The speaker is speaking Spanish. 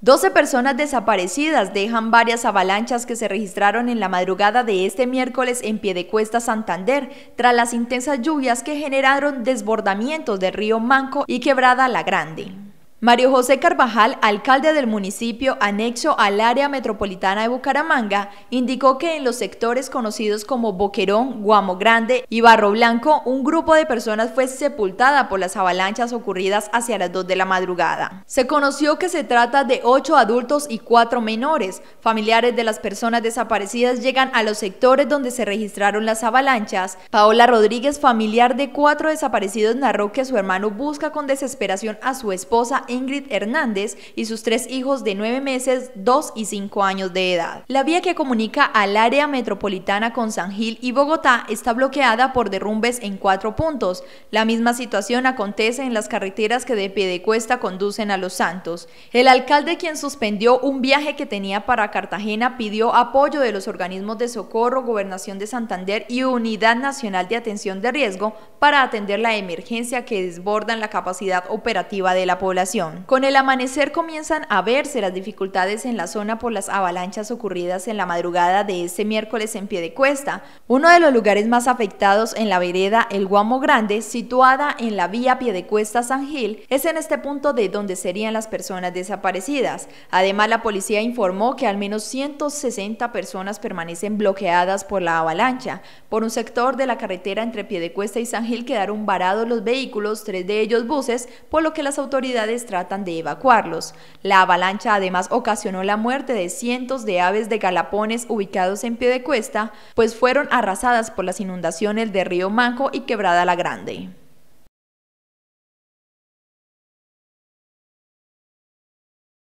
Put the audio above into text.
12 personas desaparecidas dejan varias avalanchas que se registraron en la madrugada de este miércoles en Piedecuesta, Santander, tras las intensas lluvias que generaron desbordamientos del río Manco y Quebrada La Grande. Mario José Carvajal, alcalde del municipio anexo al área metropolitana de Bucaramanga, indicó que en los sectores conocidos como Boquerón, Guamo Grande y Barro Blanco, un grupo de personas fue sepultada por las avalanchas ocurridas hacia las 2 de la madrugada. Se conoció que se trata de ocho adultos y cuatro menores. Familiares de las personas desaparecidas llegan a los sectores donde se registraron las avalanchas. Paola Rodríguez, familiar de cuatro desaparecidos, narró que su hermano busca con desesperación a su esposa Ingrid Hernández y sus tres hijos de nueve meses, dos y 5 años de edad. La vía que comunica al área metropolitana con San Gil y Bogotá está bloqueada por derrumbes en cuatro puntos. La misma situación acontece en las carreteras que de Piedecuesta conducen a Los Santos. El alcalde quien suspendió un viaje que tenía para Cartagena pidió apoyo de los organismos de socorro, Gobernación de Santander y Unidad Nacional de Atención de Riesgo para atender la emergencia que desborda la capacidad operativa de la población. Con el amanecer comienzan a verse las dificultades en la zona por las avalanchas ocurridas en la madrugada de este miércoles en Piedecuesta, uno de los lugares más afectados en la vereda El Guamo Grande, situada en la vía Piedecuesta-San Gil, es en este punto de donde serían las personas desaparecidas. Además, la policía informó que al menos 160 personas permanecen bloqueadas por la avalancha. Por un sector de la carretera entre Piedecuesta y San Gil quedaron varados los vehículos, tres de ellos buses, por lo que las autoridades tratan de evacuarlos. La avalancha además ocasionó la muerte de cientos de aves de galapones ubicados en pie de cuesta, pues fueron arrasadas por las inundaciones de Río Manco y Quebrada la Grande.